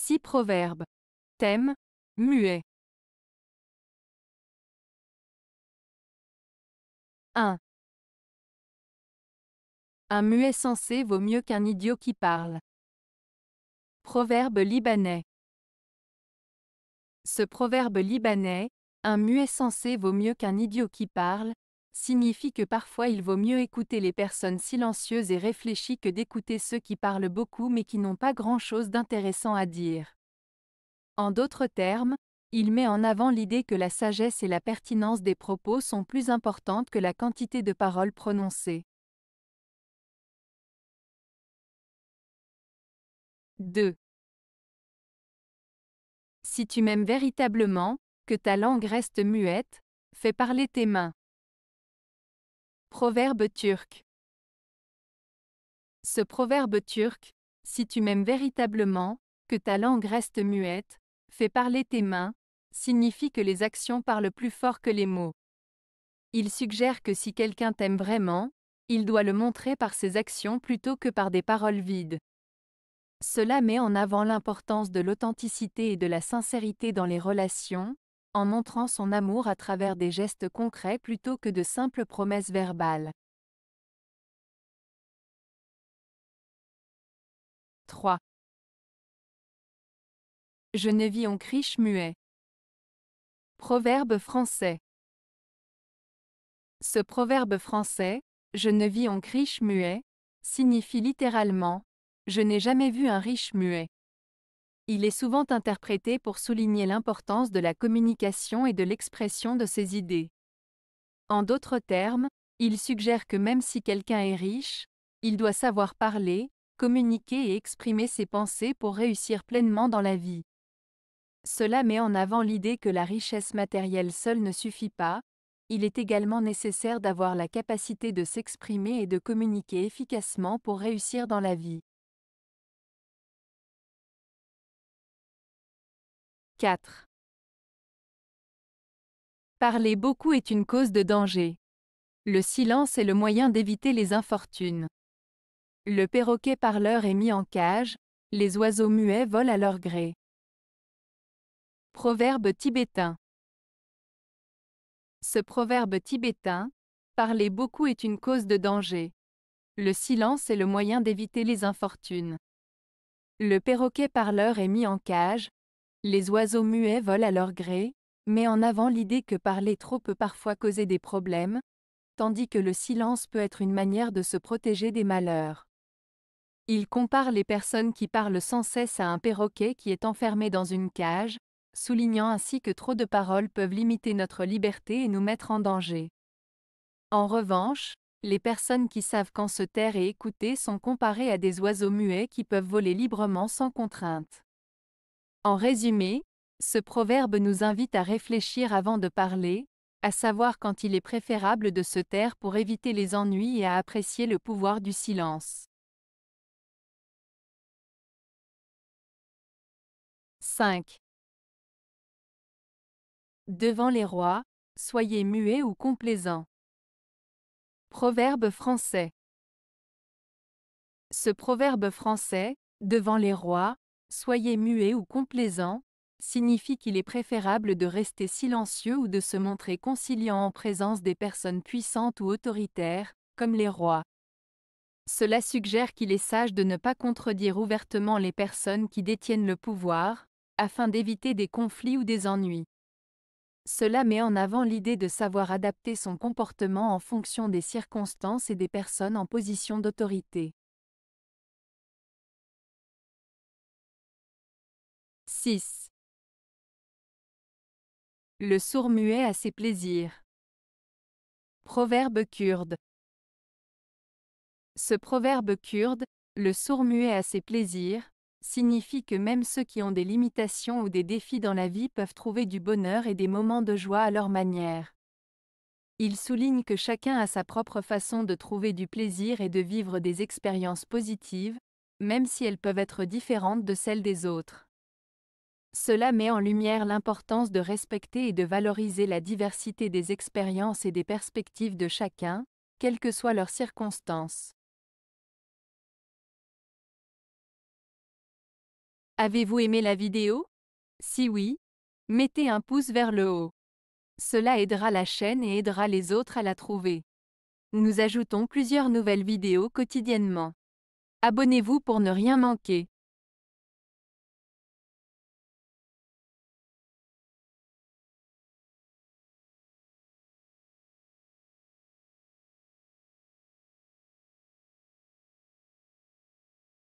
6 proverbes. Thème Muet. 1. Un muet sensé vaut mieux qu'un idiot qui parle. Proverbe libanais. Ce proverbe libanais, un muet sensé vaut mieux qu'un idiot qui parle, signifie que parfois il vaut mieux écouter les personnes silencieuses et réfléchies que d'écouter ceux qui parlent beaucoup mais qui n'ont pas grand-chose d'intéressant à dire. En d'autres termes, il met en avant l'idée que la sagesse et la pertinence des propos sont plus importantes que la quantité de paroles prononcées. 2. Si tu m'aimes véritablement, que ta langue reste muette, fais parler tes mains. Proverbe turc. Ce proverbe turc, si tu m'aimes véritablement, que ta langue reste muette, fais parler tes mains, signifie que les actions parlent plus fort que les mots. Il suggère que si quelqu'un t'aime vraiment, il doit le montrer par ses actions plutôt que par des paroles vides. Cela met en avant l'importance de l'authenticité et de la sincérité dans les relations, en montrant son amour à travers des gestes concrets plutôt que de simples promesses verbales. 3. Je ne vis en criche muet. Proverbe français. Ce proverbe français, je ne vis en criche muet, signifie littéralement, je n'ai jamais vu un riche muet. Il est souvent interprété pour souligner l'importance de la communication et de l'expression de ses idées. En d'autres termes, il suggère que même si quelqu'un est riche, il doit savoir parler, communiquer et exprimer ses pensées pour réussir pleinement dans la vie. Cela met en avant l'idée que la richesse matérielle seule ne suffit pas, il est également nécessaire d'avoir la capacité de s'exprimer et de communiquer efficacement pour réussir dans la vie. 4. Parler beaucoup est une cause de danger. Le silence est le moyen d'éviter les infortunes. Le perroquet parleur est mis en cage, les oiseaux muets volent à leur gré. Proverbe tibétain Ce proverbe tibétain, parler beaucoup est une cause de danger. Le silence est le moyen d'éviter les infortunes. Le perroquet parleur est mis en cage, les oiseaux muets volent à leur gré, mais en avant l'idée que parler trop peut parfois causer des problèmes, tandis que le silence peut être une manière de se protéger des malheurs. Il compare les personnes qui parlent sans cesse à un perroquet qui est enfermé dans une cage, soulignant ainsi que trop de paroles peuvent limiter notre liberté et nous mettre en danger. En revanche, les personnes qui savent quand se taire et écouter sont comparées à des oiseaux muets qui peuvent voler librement sans contrainte. En résumé, ce proverbe nous invite à réfléchir avant de parler, à savoir quand il est préférable de se taire pour éviter les ennuis et à apprécier le pouvoir du silence. 5. Devant les rois, soyez muets ou complaisants. Proverbe français. Ce proverbe français, devant les rois, soyez muet ou complaisant, signifie qu'il est préférable de rester silencieux ou de se montrer conciliant en présence des personnes puissantes ou autoritaires, comme les rois. Cela suggère qu'il est sage de ne pas contredire ouvertement les personnes qui détiennent le pouvoir, afin d'éviter des conflits ou des ennuis. Cela met en avant l'idée de savoir adapter son comportement en fonction des circonstances et des personnes en position d'autorité. 6. Le sourd-muet a ses plaisirs. Proverbe kurde. Ce proverbe kurde, le sourd-muet a ses plaisirs, signifie que même ceux qui ont des limitations ou des défis dans la vie peuvent trouver du bonheur et des moments de joie à leur manière. Il souligne que chacun a sa propre façon de trouver du plaisir et de vivre des expériences positives, même si elles peuvent être différentes de celles des autres. Cela met en lumière l'importance de respecter et de valoriser la diversité des expériences et des perspectives de chacun, quelles que soient leurs circonstances. Avez-vous aimé la vidéo Si oui, mettez un pouce vers le haut. Cela aidera la chaîne et aidera les autres à la trouver. Nous ajoutons plusieurs nouvelles vidéos quotidiennement. Abonnez-vous pour ne rien manquer.